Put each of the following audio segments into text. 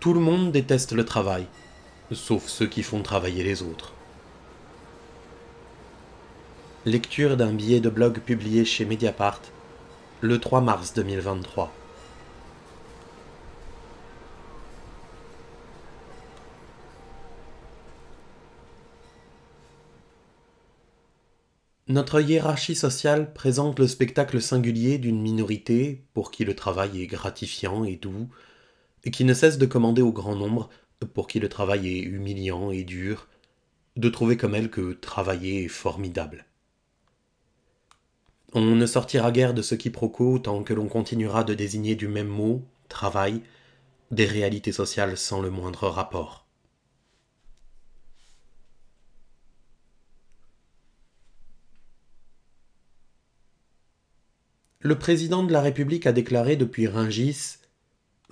Tout le monde déteste le travail, sauf ceux qui font travailler les autres. Lecture d'un billet de blog publié chez Mediapart le 3 mars 2023. Notre hiérarchie sociale présente le spectacle singulier d'une minorité pour qui le travail est gratifiant et doux, qui ne cesse de commander au grand nombre, pour qui le travail est humiliant et dur, de trouver comme elle que travailler est formidable. On ne sortira guère de ce quiproquo tant que l'on continuera de désigner du même mot, travail, des réalités sociales sans le moindre rapport. Le président de la République a déclaré depuis Ringis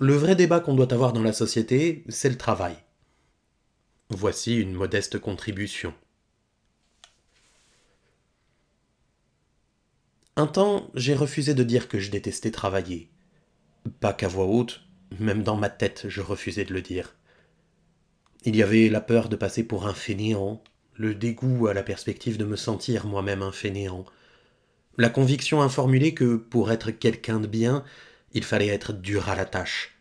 le vrai débat qu'on doit avoir dans la société, c'est le travail. Voici une modeste contribution. Un temps, j'ai refusé de dire que je détestais travailler. Pas qu'à voix haute, même dans ma tête, je refusais de le dire. Il y avait la peur de passer pour un fainéant, le dégoût à la perspective de me sentir moi-même un fainéant, la conviction informulée que, pour être quelqu'un de bien, il fallait être dur à la tâche,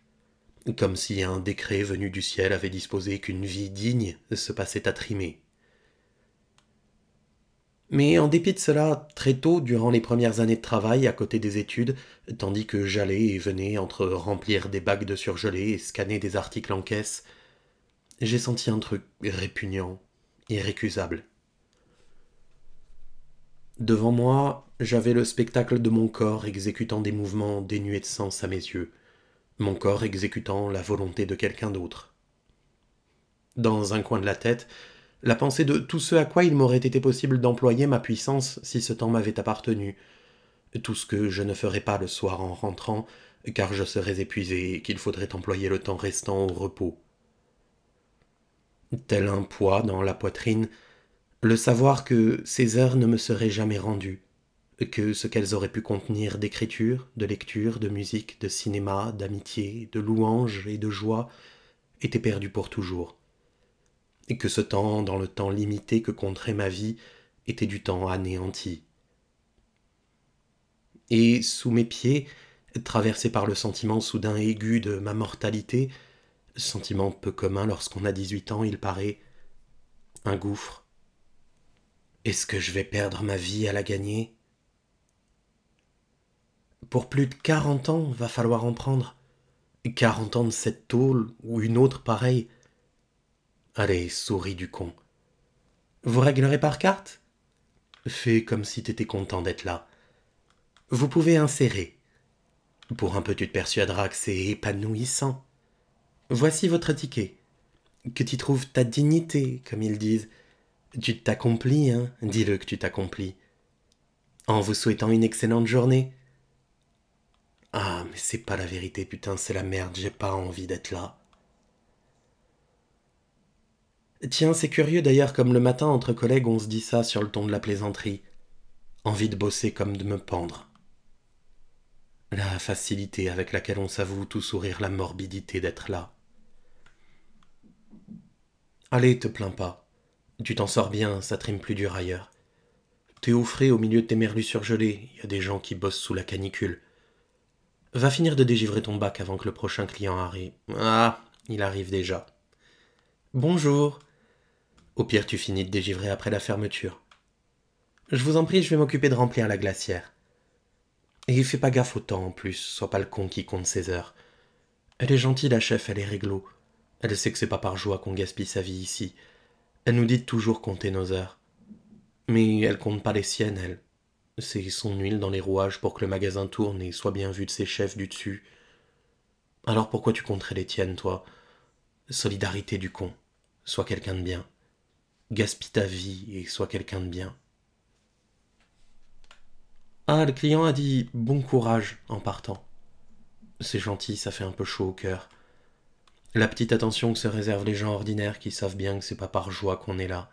comme si un décret venu du ciel avait disposé qu'une vie digne se passait à trimer. Mais en dépit de cela, très tôt, durant les premières années de travail à côté des études, tandis que j'allais et venais entre remplir des bagues de surgelés et scanner des articles en caisse, j'ai senti un truc répugnant, irrécusable. Devant moi, j'avais le spectacle de mon corps exécutant des mouvements dénués de sens à mes yeux, mon corps exécutant la volonté de quelqu'un d'autre. Dans un coin de la tête, la pensée de tout ce à quoi il m'aurait été possible d'employer ma puissance si ce temps m'avait appartenu, tout ce que je ne ferais pas le soir en rentrant, car je serais épuisé et qu'il faudrait employer le temps restant au repos. Tel un poids dans la poitrine, le savoir que ces heures ne me seraient jamais rendues, que ce qu'elles auraient pu contenir d'écriture, de lecture, de musique, de cinéma, d'amitié, de louanges et de joie, était perdu pour toujours, et que ce temps, dans le temps limité que compterait ma vie, était du temps anéanti. Et sous mes pieds, traversé par le sentiment soudain aigu de ma mortalité, sentiment peu commun lorsqu'on a dix-huit ans, il paraît, un gouffre est-ce que je vais perdre ma vie à la gagner Pour plus de quarante ans, va falloir en prendre. Quarante ans de cette tôle ou une autre pareille. Allez, souris du con. Vous réglerez par carte Fais comme si t'étais content d'être là. Vous pouvez insérer. Pour un peu, tu te persuaderas que c'est épanouissant. Voici votre ticket. Que t'y trouves ta dignité, comme ils disent tu t'accomplis, hein Dis-le que tu t'accomplis. En vous souhaitant une excellente journée. Ah, mais c'est pas la vérité, putain, c'est la merde, j'ai pas envie d'être là. Tiens, c'est curieux d'ailleurs, comme le matin entre collègues, on se dit ça sur le ton de la plaisanterie. Envie de bosser comme de me pendre. La facilité avec laquelle on s'avoue tout sourire la morbidité d'être là. Allez, te plains pas. Tu t'en sors bien, ça trime plus dur ailleurs. T'es au frais au milieu de tes merlus surgelés, y a des gens qui bossent sous la canicule. Va finir de dégivrer ton bac avant que le prochain client arrive. Ah, il arrive déjà. Bonjour. Au pire, tu finis de dégivrer après la fermeture. Je vous en prie, je vais m'occuper de remplir la glacière. Et fais pas gaffe au temps en plus, sois pas le con qui compte ses heures. Elle est gentille, la chef, elle est réglo. Elle sait que c'est pas par joie qu'on gaspille sa vie ici. Elle nous dit toujours compter nos heures. Mais elle compte pas les siennes, elle. C'est son huile dans les rouages pour que le magasin tourne et soit bien vu de ses chefs du dessus. Alors pourquoi tu compterais les tiennes, toi Solidarité du con. Sois quelqu'un de bien. Gaspille ta vie et sois quelqu'un de bien. Ah, le client a dit bon courage en partant. C'est gentil, ça fait un peu chaud au cœur la petite attention que se réservent les gens ordinaires qui savent bien que c'est pas par joie qu'on est là.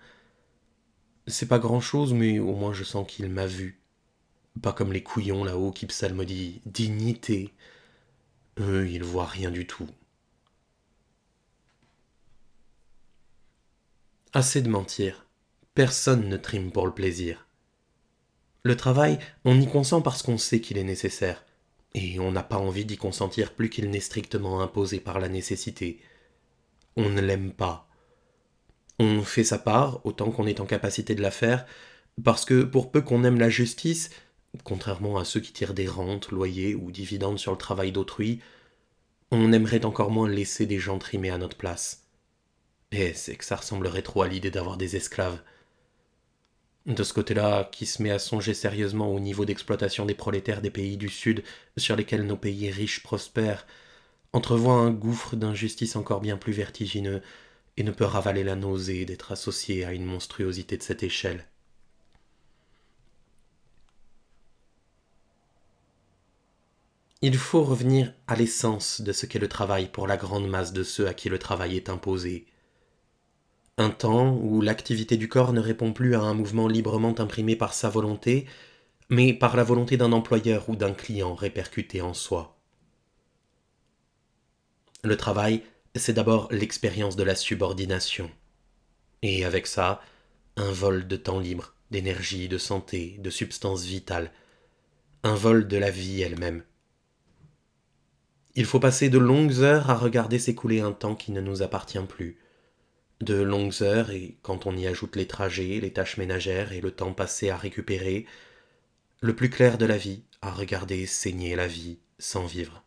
C'est pas grand chose, mais au moins je sens qu'il m'a vu. Pas comme les couillons là-haut qui psalmodient dignité. Eux, ils voient rien du tout. Assez de mentir. Personne ne trime pour le plaisir. Le travail, on y consent parce qu'on sait qu'il est nécessaire et on n'a pas envie d'y consentir plus qu'il n'est strictement imposé par la nécessité. On ne l'aime pas. On fait sa part autant qu'on est en capacité de la faire, parce que pour peu qu'on aime la justice, contrairement à ceux qui tirent des rentes, loyers ou dividendes sur le travail d'autrui, on aimerait encore moins laisser des gens trimer à notre place. Eh, c'est que ça ressemblerait trop à l'idée d'avoir des esclaves de ce côté-là, qui se met à songer sérieusement au niveau d'exploitation des prolétaires des pays du Sud sur lesquels nos pays riches prospèrent, entrevoit un gouffre d'injustice encore bien plus vertigineux et ne peut ravaler la nausée d'être associé à une monstruosité de cette échelle. Il faut revenir à l'essence de ce qu'est le travail pour la grande masse de ceux à qui le travail est imposé, un temps où l'activité du corps ne répond plus à un mouvement librement imprimé par sa volonté, mais par la volonté d'un employeur ou d'un client répercuté en soi. Le travail, c'est d'abord l'expérience de la subordination. Et avec ça, un vol de temps libre, d'énergie, de santé, de substance vitale, un vol de la vie elle-même. Il faut passer de longues heures à regarder s'écouler un temps qui ne nous appartient plus, de longues heures et quand on y ajoute les trajets, les tâches ménagères et le temps passé à récupérer, le plus clair de la vie, à regarder saigner la vie sans vivre.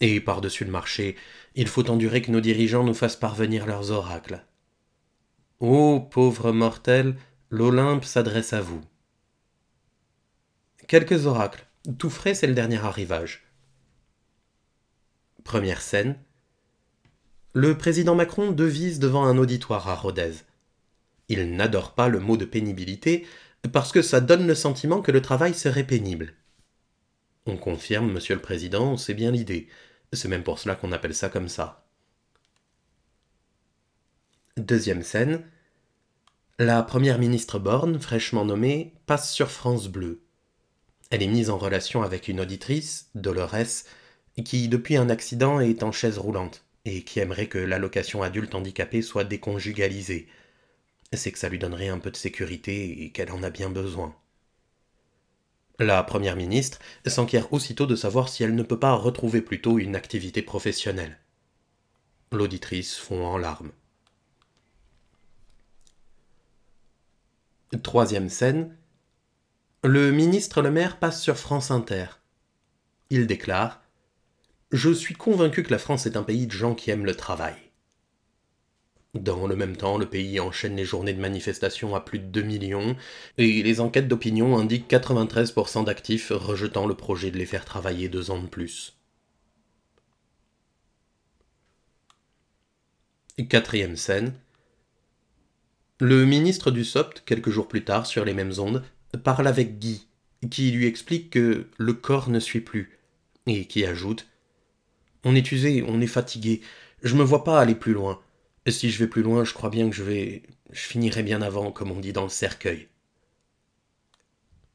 Et par-dessus le marché, il faut endurer que nos dirigeants nous fassent parvenir leurs oracles. Ô pauvres mortels, l'Olympe s'adresse à vous. Quelques oracles, tout frais, c'est le dernier arrivage. Première scène, le président Macron devise devant un auditoire à Rodez. Il n'adore pas le mot de pénibilité parce que ça donne le sentiment que le travail serait pénible. On confirme, monsieur le président, c'est bien l'idée. C'est même pour cela qu'on appelle ça comme ça. Deuxième scène. La première ministre Borne, fraîchement nommée, passe sur France Bleu. Elle est mise en relation avec une auditrice, Dolores, qui depuis un accident est en chaise roulante et qui aimerait que l'allocation adulte handicapée soit déconjugalisée. C'est que ça lui donnerait un peu de sécurité et qu'elle en a bien besoin. La Première ministre s'enquiert aussitôt de savoir si elle ne peut pas retrouver plutôt une activité professionnelle. L'auditrice fond en larmes. Troisième scène. Le ministre Le Maire passe sur France Inter. Il déclare je suis convaincu que la France est un pays de gens qui aiment le travail. Dans le même temps, le pays enchaîne les journées de manifestation à plus de 2 millions, et les enquêtes d'opinion indiquent 93% d'actifs rejetant le projet de les faire travailler deux ans de plus. Quatrième scène. Le ministre du SOPT, quelques jours plus tard, sur les mêmes ondes, parle avec Guy, qui lui explique que le corps ne suit plus, et qui ajoute on est usé, on est fatigué. Je me vois pas aller plus loin. si je vais plus loin, je crois bien que je vais. Je finirai bien avant, comme on dit dans le cercueil.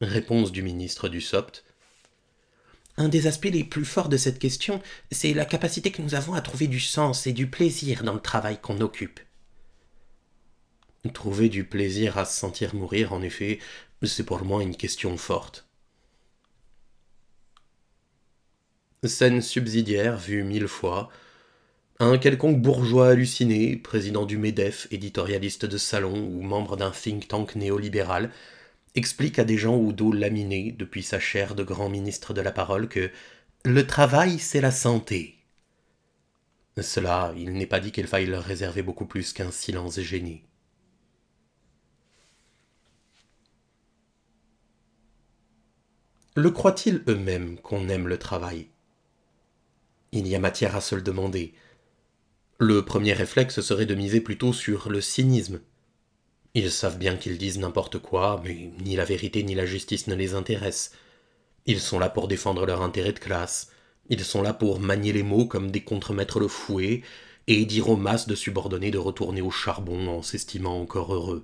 Réponse du ministre du SOPT. Un des aspects les plus forts de cette question, c'est la capacité que nous avons à trouver du sens et du plaisir dans le travail qu'on occupe. Trouver du plaisir à se sentir mourir, en effet, c'est pour moi une question forte. scène subsidiaire vue mille fois, un quelconque bourgeois halluciné, président du MEDEF, éditorialiste de salon ou membre d'un think tank néolibéral, explique à des gens au dos laminé depuis sa chaire de grand ministre de la parole que le travail c'est la santé. Cela, il n'est pas dit qu'il faille leur réserver beaucoup plus qu'un silence gêné. Le croient-ils eux-mêmes qu'on aime le travail il y a matière à se le demander. Le premier réflexe serait de miser plutôt sur le cynisme. Ils savent bien qu'ils disent n'importe quoi, mais ni la vérité ni la justice ne les intéressent. Ils sont là pour défendre leur intérêt de classe, ils sont là pour manier les mots comme des contremaîtres le fouet, et dire aux masses de subordonnés de retourner au charbon en s'estimant encore heureux.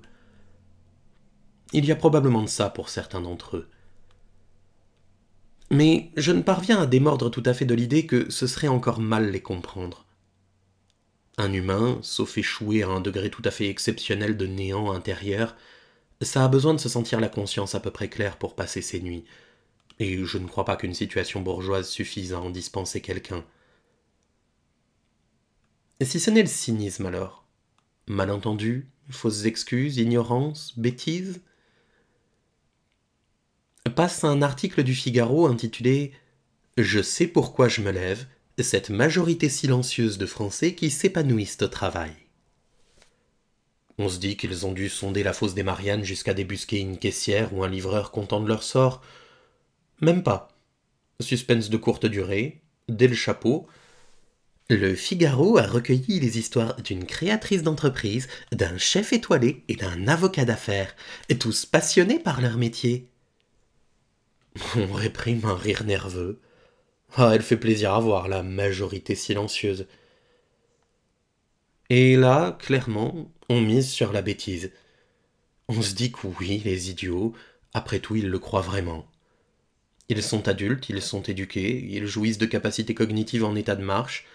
Il y a probablement de ça pour certains d'entre eux mais je ne parviens à démordre tout à fait de l'idée que ce serait encore mal les comprendre. Un humain, sauf échoué à un degré tout à fait exceptionnel de néant intérieur, ça a besoin de se sentir la conscience à peu près claire pour passer ses nuits, et je ne crois pas qu'une situation bourgeoise suffise à en dispenser quelqu'un. si ce n'est le cynisme alors Malentendus, fausses excuses, ignorance, bêtises passe un article du Figaro intitulé Je sais pourquoi je me lève, cette majorité silencieuse de Français qui s'épanouissent au travail. On se dit qu'ils ont dû sonder la fosse des Mariannes jusqu'à débusquer une caissière ou un livreur content de leur sort. Même pas. Suspense de courte durée, dès le chapeau. Le Figaro a recueilli les histoires d'une créatrice d'entreprise, d'un chef étoilé et d'un avocat d'affaires, tous passionnés par leur métier. On réprime un rire nerveux. Ah, elle fait plaisir à voir, la majorité silencieuse. Et là, clairement, on mise sur la bêtise. On se dit que oui, les idiots, après tout, ils le croient vraiment. Ils sont adultes, ils sont éduqués, ils jouissent de capacités cognitives en état de marche,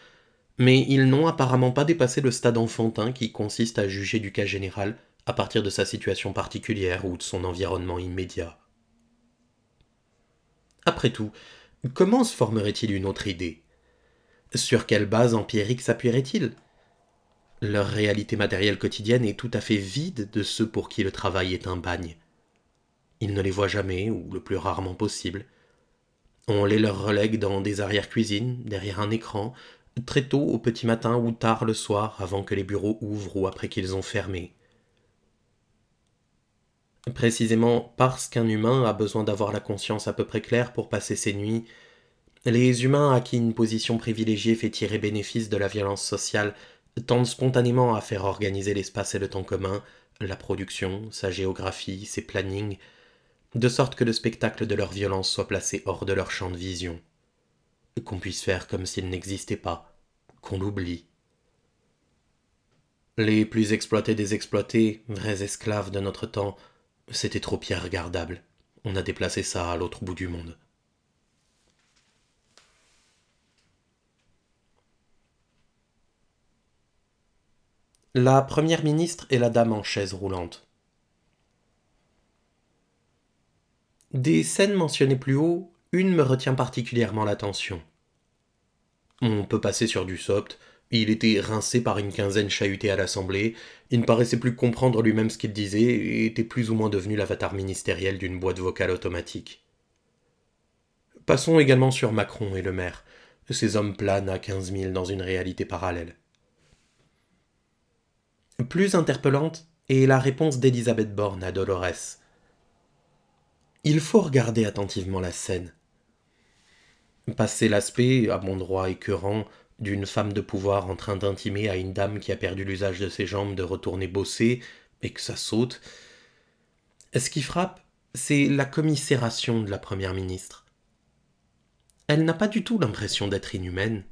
mais ils n'ont apparemment pas dépassé le stade enfantin qui consiste à juger du cas général à partir de sa situation particulière ou de son environnement immédiat. Après tout, comment se formerait-il une autre idée Sur quelle base empirique s'appuierait-il Leur réalité matérielle quotidienne est tout à fait vide de ceux pour qui le travail est un bagne. Ils ne les voient jamais, ou le plus rarement possible. On les leur relègue dans des arrières cuisines derrière un écran, très tôt au petit matin ou tard le soir, avant que les bureaux ouvrent ou après qu'ils ont fermé. Précisément parce qu'un humain a besoin d'avoir la conscience à peu près claire pour passer ses nuits, les humains à qui une position privilégiée fait tirer bénéfice de la violence sociale tendent spontanément à faire organiser l'espace et le temps commun, la production, sa géographie, ses plannings, de sorte que le spectacle de leur violence soit placé hors de leur champ de vision, qu'on puisse faire comme s'il n'existait pas, qu'on l'oublie. Les plus exploités des exploités, vrais esclaves de notre temps, c'était trop regardable. On a déplacé ça à l'autre bout du monde. La première ministre et la dame en chaise roulante. Des scènes mentionnées plus haut, une me retient particulièrement l'attention. On peut passer sur du sopt, il était rincé par une quinzaine chahutée à l'Assemblée, il ne paraissait plus comprendre lui-même ce qu'il disait et était plus ou moins devenu l'avatar ministériel d'une boîte vocale automatique. Passons également sur Macron et le maire. Ces hommes planent à 15 000 dans une réalité parallèle. Plus interpellante est la réponse d'Elisabeth Borne à Dolores. Il faut regarder attentivement la scène. Passer l'aspect, à bon droit écœurant, d'une femme de pouvoir en train d'intimer à une dame qui a perdu l'usage de ses jambes de retourner bosser, et que ça saute. Ce qui frappe, c'est la commisération de la Première ministre. Elle n'a pas du tout l'impression d'être inhumaine.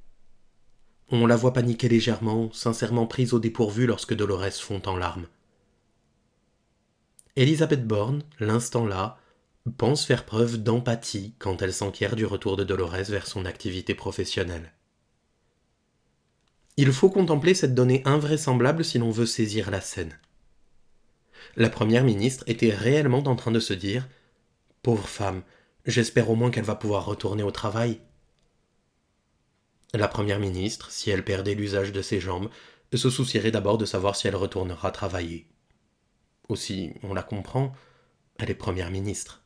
On la voit paniquer légèrement, sincèrement prise au dépourvu lorsque Dolores fond en larmes. Elisabeth Borne, l'instant là, pense faire preuve d'empathie quand elle s'enquiert du retour de Dolores vers son activité professionnelle. Il faut contempler cette donnée invraisemblable si l'on veut saisir la scène. La Première ministre était réellement en train de se dire Pauvre femme, j'espère au moins qu'elle va pouvoir retourner au travail. La Première ministre, si elle perdait l'usage de ses jambes, se soucierait d'abord de savoir si elle retournera travailler. Aussi, on la comprend, elle est Première ministre.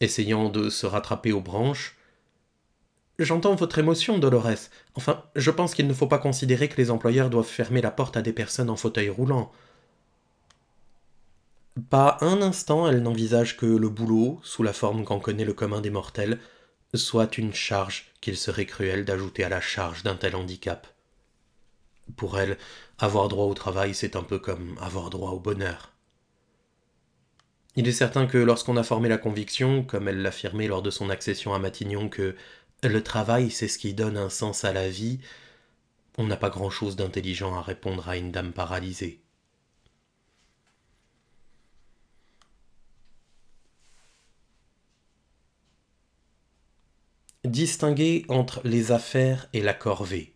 Essayant de se rattraper aux branches, J'entends votre émotion, Dolores. Enfin, je pense qu'il ne faut pas considérer que les employeurs doivent fermer la porte à des personnes en fauteuil roulant. Pas un instant elle n'envisage que le boulot, sous la forme qu'en connaît le commun des mortels, soit une charge qu'il serait cruel d'ajouter à la charge d'un tel handicap. Pour elle, avoir droit au travail, c'est un peu comme avoir droit au bonheur. Il est certain que lorsqu'on a formé la conviction, comme elle l'affirmait lors de son accession à Matignon, que le travail, c'est ce qui donne un sens à la vie, on n'a pas grand-chose d'intelligent à répondre à une dame paralysée. Distinguer entre les affaires et la corvée.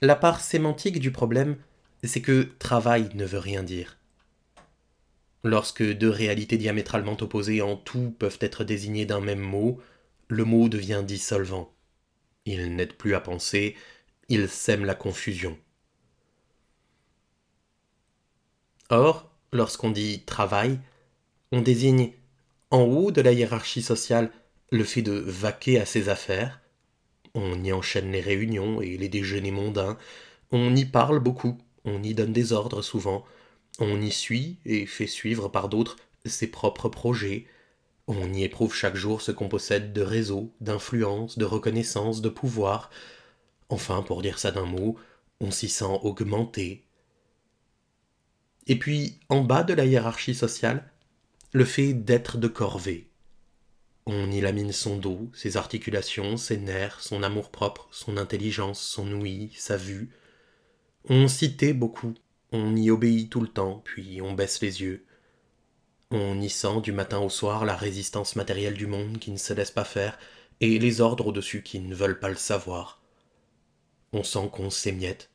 La part sémantique du problème, c'est que travail ne veut rien dire. Lorsque deux réalités diamétralement opposées en tout peuvent être désignées d'un même mot, le mot devient dissolvant. Il n'aide plus à penser, il sème la confusion. Or, lorsqu'on dit travail, on désigne en haut de la hiérarchie sociale le fait de vaquer à ses affaires. On y enchaîne les réunions et les déjeuners mondains, on y parle beaucoup, on y donne des ordres souvent, on y suit et fait suivre par d'autres ses propres projets. On y éprouve chaque jour ce qu'on possède de réseau, d'influence, de reconnaissance, de pouvoir. Enfin, pour dire ça d'un mot, on s'y sent augmenté. Et puis, en bas de la hiérarchie sociale, le fait d'être de corvée. On y lamine son dos, ses articulations, ses nerfs, son amour-propre, son intelligence, son ouïe, sa vue. On citait beaucoup, on y obéit tout le temps, puis on baisse les yeux. On y sent du matin au soir la résistance matérielle du monde qui ne se laisse pas faire, et les ordres au-dessus qui ne veulent pas le savoir. On sent qu'on s'émiette.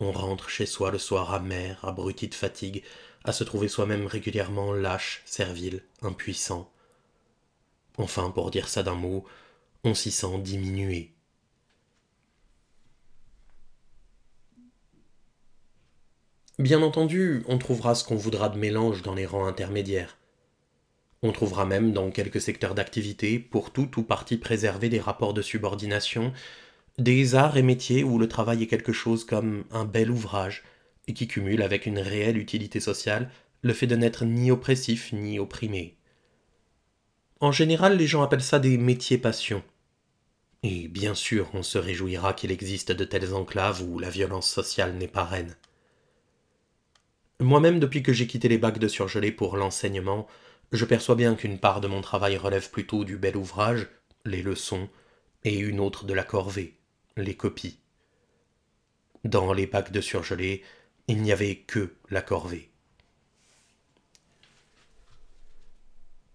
On rentre chez soi le soir amer, abruti de fatigue, à se trouver soi-même régulièrement lâche, servile, impuissant. Enfin, pour dire ça d'un mot, on s'y sent diminué, Bien entendu, on trouvera ce qu'on voudra de mélange dans les rangs intermédiaires. On trouvera même dans quelques secteurs d'activité, pour tout ou partie préserver des rapports de subordination, des arts et métiers où le travail est quelque chose comme un bel ouvrage, et qui cumule avec une réelle utilité sociale le fait de n'être ni oppressif ni opprimé. En général, les gens appellent ça des métiers passions. Et bien sûr, on se réjouira qu'il existe de telles enclaves où la violence sociale n'est pas reine. Moi-même, depuis que j'ai quitté les bacs de surgelé pour l'enseignement, je perçois bien qu'une part de mon travail relève plutôt du bel ouvrage, les leçons, et une autre de la corvée, les copies. Dans les bacs de surgelé, il n'y avait que la corvée.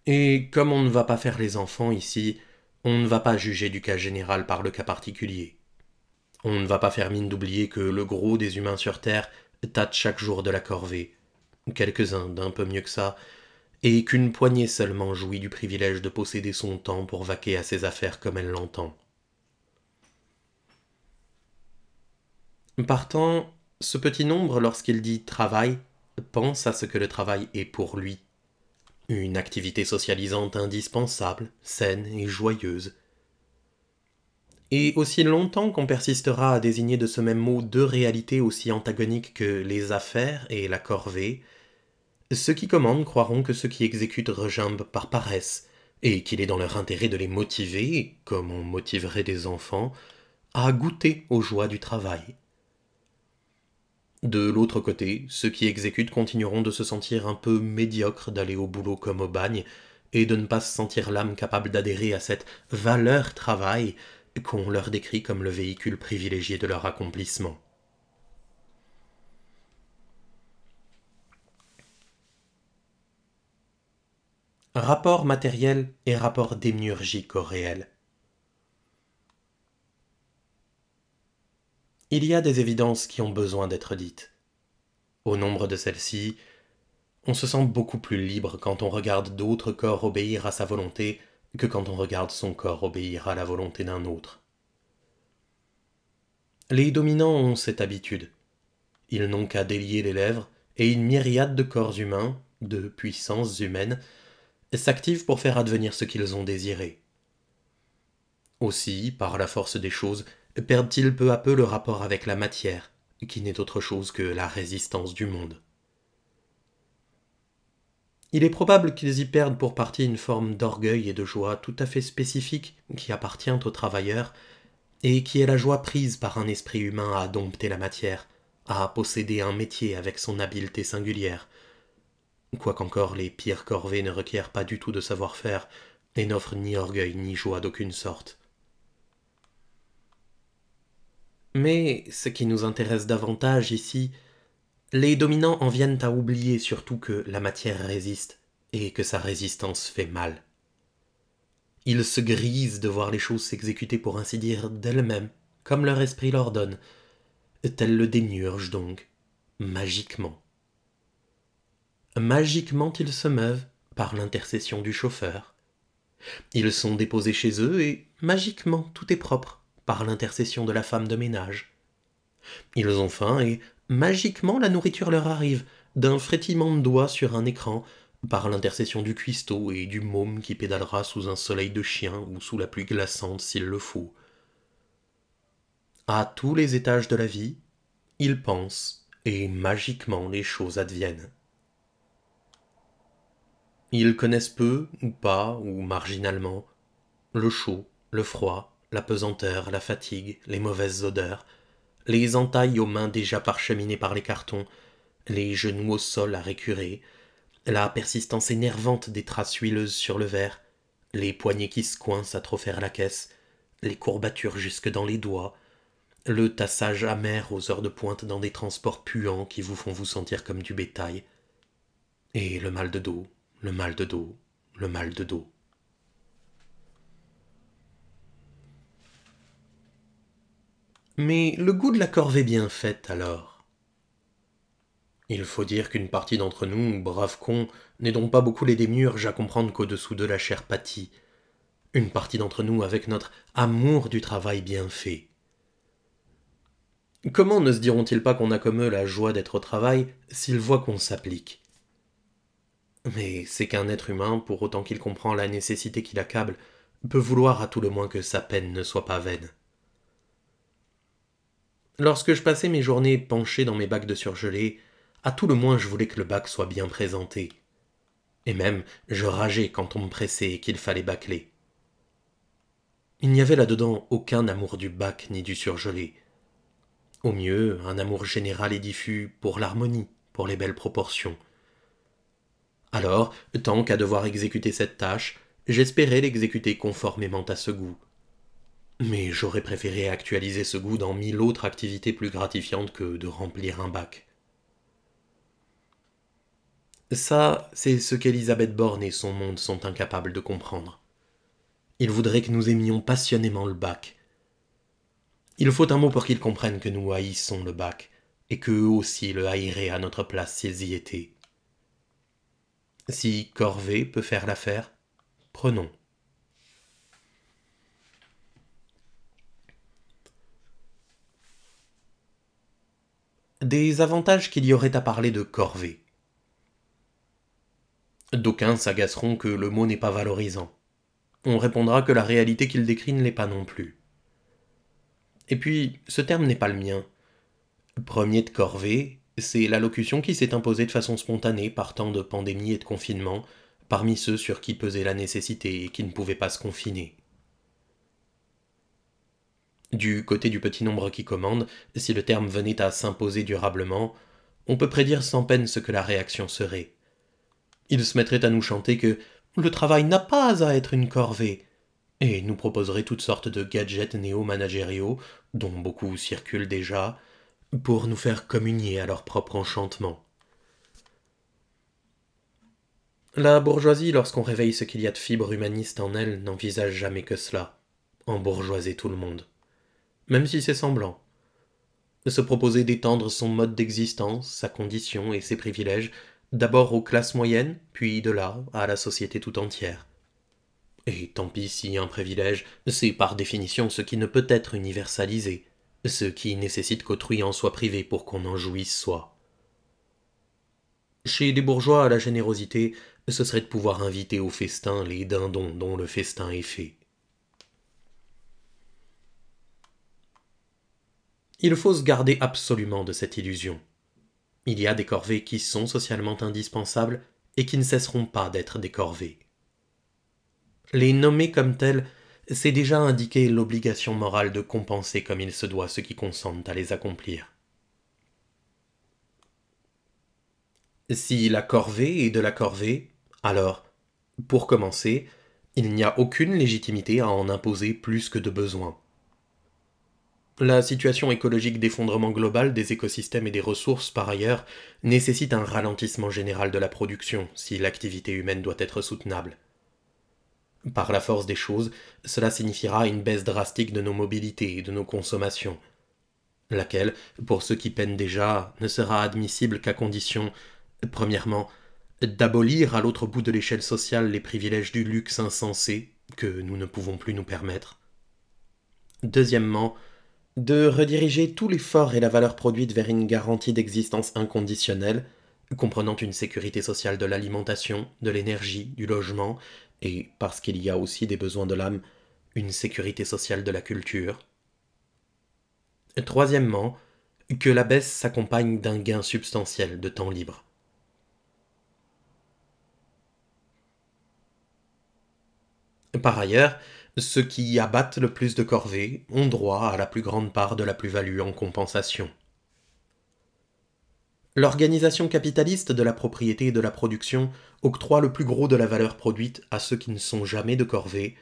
Et comme on ne va pas faire les enfants ici, on ne va pas juger du cas général par le cas particulier. On ne va pas faire mine d'oublier que le gros des humains sur Terre tâtent chaque jour de la corvée, quelques-uns d'un peu mieux que ça, et qu'une poignée seulement jouit du privilège de posséder son temps pour vaquer à ses affaires comme elle l'entend. Partant, ce petit nombre, lorsqu'il dit travail, pense à ce que le travail est pour lui. Une activité socialisante indispensable, saine et joyeuse, et aussi longtemps qu'on persistera à désigner de ce même mot deux réalités aussi antagoniques que les affaires et la corvée, ceux qui commandent croiront que ceux qui exécutent regimbent par paresse, et qu'il est dans leur intérêt de les motiver, comme on motiverait des enfants, à goûter aux joies du travail. De l'autre côté, ceux qui exécutent continueront de se sentir un peu médiocres d'aller au boulot comme au bagne, et de ne pas se sentir l'âme capable d'adhérer à cette valeur travail qu'on leur décrit comme le véhicule privilégié de leur accomplissement. Rapport matériel et rapport démiurgique au réel. Il y a des évidences qui ont besoin d'être dites. Au nombre de celles-ci, on se sent beaucoup plus libre quand on regarde d'autres corps obéir à sa volonté que quand on regarde son corps obéir à la volonté d'un autre. Les dominants ont cette habitude. Ils n'ont qu'à délier les lèvres, et une myriade de corps humains, de puissances humaines, s'activent pour faire advenir ce qu'ils ont désiré. Aussi, par la force des choses, perdent-ils peu à peu le rapport avec la matière, qui n'est autre chose que la résistance du monde. Il est probable qu'ils y perdent pour partie une forme d'orgueil et de joie tout à fait spécifique qui appartient au travailleur, et qui est la joie prise par un esprit humain à dompter la matière, à posséder un métier avec son habileté singulière. Quoiqu'encore les pires corvées ne requièrent pas du tout de savoir-faire, et n'offrent ni orgueil ni joie d'aucune sorte. Mais ce qui nous intéresse davantage ici, les dominants en viennent à oublier surtout que la matière résiste et que sa résistance fait mal. Ils se grisent de voir les choses s'exécuter pour ainsi dire d'elles-mêmes, comme leur esprit l'ordonne, tel le dénurgent donc, magiquement. Magiquement ils se meuvent par l'intercession du chauffeur. Ils sont déposés chez eux et magiquement tout est propre par l'intercession de la femme de ménage. Ils ont faim et magiquement la nourriture leur arrive, d'un frétillement de doigts sur un écran, par l'intercession du cuistot et du môme qui pédalera sous un soleil de chien ou sous la pluie glaçante s'il le faut. À tous les étages de la vie, ils pensent, et magiquement les choses adviennent. Ils connaissent peu, ou pas, ou marginalement, le chaud, le froid, la pesanteur, la fatigue, les mauvaises odeurs, les entailles aux mains déjà parcheminées par les cartons, les genoux au sol à récurer, la persistance énervante des traces huileuses sur le verre, les poignets qui se coincent à trop faire la caisse, les courbatures jusque dans les doigts, le tassage amer aux heures de pointe dans des transports puants qui vous font vous sentir comme du bétail, et le mal de dos, le mal de dos, le mal de dos. mais le goût de la corvée bien faite alors. Il faut dire qu'une partie d'entre nous, braves cons, donc pas beaucoup les démiurges à comprendre qu'au-dessous de la chair pâtit, une partie d'entre nous avec notre amour du travail bien fait. Comment ne se diront-ils pas qu'on a comme eux la joie d'être au travail s'ils voient qu'on s'applique Mais c'est qu'un être humain, pour autant qu'il comprend la nécessité qui l'accable, peut vouloir à tout le moins que sa peine ne soit pas vaine. Lorsque je passais mes journées penchées dans mes bacs de surgelé, à tout le moins je voulais que le bac soit bien présenté. Et même, je rageais quand on me pressait et qu'il fallait bâcler. Il n'y avait là-dedans aucun amour du bac ni du surgelé. Au mieux, un amour général et diffus pour l'harmonie, pour les belles proportions. Alors, tant qu'à devoir exécuter cette tâche, j'espérais l'exécuter conformément à ce goût. Mais j'aurais préféré actualiser ce goût dans mille autres activités plus gratifiantes que de remplir un bac. Ça, c'est ce qu'Elisabeth Borne et son monde sont incapables de comprendre. Ils voudraient que nous aimions passionnément le bac. Il faut un mot pour qu'ils comprennent que nous haïssons le bac, et qu'eux aussi le haïraient à notre place s'ils y étaient. Si Corvée peut faire l'affaire, prenons. des avantages qu'il y aurait à parler de corvée. D'aucuns s'agaceront que le mot n'est pas valorisant. On répondra que la réalité qu'il décrit ne l'est pas non plus. Et puis, ce terme n'est pas le mien. Premier de corvée, c'est l'allocution qui s'est imposée de façon spontanée par temps de pandémie et de confinement, parmi ceux sur qui pesait la nécessité et qui ne pouvaient pas se confiner. Du côté du petit nombre qui commande, si le terme venait à s'imposer durablement, on peut prédire sans peine ce que la réaction serait. Il se mettrait à nous chanter que le travail n'a pas à être une corvée, et nous proposerait toutes sortes de gadgets néo-managériaux, dont beaucoup circulent déjà, pour nous faire communier à leur propre enchantement. La bourgeoisie, lorsqu'on réveille ce qu'il y a de fibre humaniste en elle, n'envisage jamais que cela, en bourgeoisie tout le monde même si c'est semblant. Se proposer d'étendre son mode d'existence, sa condition et ses privilèges, d'abord aux classes moyennes, puis de là à la société tout entière. Et tant pis si un privilège, c'est par définition ce qui ne peut être universalisé, ce qui nécessite qu'autrui en soit privé pour qu'on en jouisse soi. Chez des bourgeois, la générosité, ce serait de pouvoir inviter au festin les dindons dont le festin est fait. Il faut se garder absolument de cette illusion. Il y a des corvées qui sont socialement indispensables et qui ne cesseront pas d'être des corvées. Les nommer comme telles, c'est déjà indiquer l'obligation morale de compenser comme il se doit ceux qui consentent à les accomplir. Si la corvée est de la corvée, alors, pour commencer, il n'y a aucune légitimité à en imposer plus que de besoin. La situation écologique d'effondrement global des écosystèmes et des ressources, par ailleurs, nécessite un ralentissement général de la production si l'activité humaine doit être soutenable. Par la force des choses, cela signifiera une baisse drastique de nos mobilités et de nos consommations, laquelle, pour ceux qui peinent déjà, ne sera admissible qu'à condition, premièrement, d'abolir à l'autre bout de l'échelle sociale les privilèges du luxe insensé que nous ne pouvons plus nous permettre, deuxièmement, de rediriger tout l'effort et la valeur produite vers une garantie d'existence inconditionnelle, comprenant une sécurité sociale de l'alimentation, de l'énergie, du logement, et, parce qu'il y a aussi des besoins de l'âme, une sécurité sociale de la culture. Troisièmement, que la baisse s'accompagne d'un gain substantiel de temps libre. Par ailleurs, ceux qui y abattent le plus de corvées ont droit à la plus grande part de la plus-value en compensation. L'organisation capitaliste de la propriété et de la production octroie le plus gros de la valeur produite à ceux qui ne sont jamais de corvée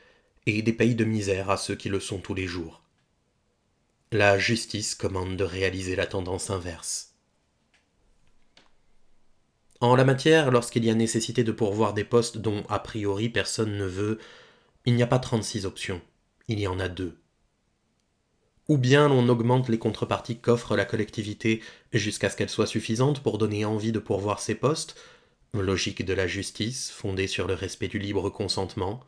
et des pays de misère à ceux qui le sont tous les jours. La justice commande de réaliser la tendance inverse. En la matière, lorsqu'il y a nécessité de pourvoir des postes dont a priori personne ne veut, il n'y a pas 36 options, il y en a deux. Ou bien l'on augmente les contreparties qu'offre la collectivité jusqu'à ce qu'elles soient suffisantes pour donner envie de pourvoir ses postes, logique de la justice fondée sur le respect du libre consentement,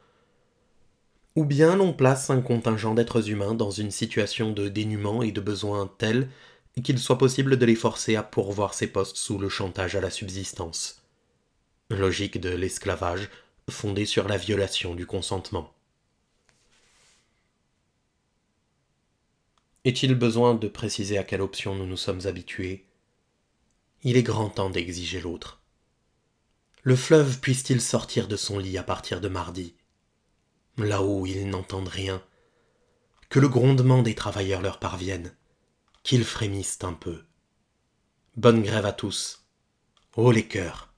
ou bien l'on place un contingent d'êtres humains dans une situation de dénuement et de besoin tel qu'il soit possible de les forcer à pourvoir ses postes sous le chantage à la subsistance. Logique de l'esclavage fondée sur la violation du consentement. Est-il besoin de préciser à quelle option nous nous sommes habitués Il est grand temps d'exiger l'autre. Le fleuve puisse-t-il sortir de son lit à partir de mardi là où ils n'entendent rien. Que le grondement des travailleurs leur parvienne. Qu'ils frémissent un peu. Bonne grève à tous. Ô les cœurs